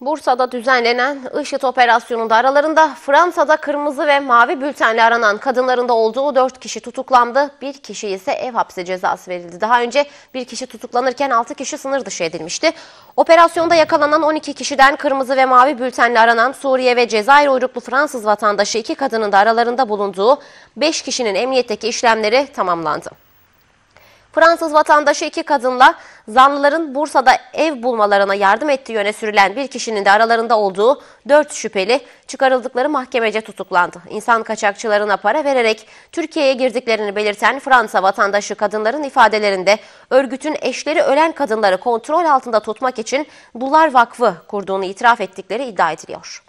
Bursa'da düzenlenen IŞİD operasyonunda aralarında Fransa'da kırmızı ve mavi bültenle aranan kadınların da olduğu 4 kişi tutuklandı. Bir kişi ise ev hapse cezası verildi. Daha önce bir kişi tutuklanırken 6 kişi sınır dışı edilmişti. Operasyonda yakalanan 12 kişiden kırmızı ve mavi bültenle aranan Suriye ve Cezayir uyruklu Fransız vatandaşı 2 kadının da aralarında bulunduğu 5 kişinin emniyetteki işlemleri tamamlandı. Fransız vatandaşı 2 kadınla zanlıların Bursa'da ev bulmalarına yardım ettiği yöne sürülen bir kişinin de aralarında olduğu 4 şüpheli çıkarıldıkları mahkemece tutuklandı. İnsan kaçakçılarına para vererek Türkiye'ye girdiklerini belirten Fransa vatandaşı kadınların ifadelerinde örgütün eşleri ölen kadınları kontrol altında tutmak için Dular Vakfı kurduğunu itiraf ettikleri iddia ediliyor.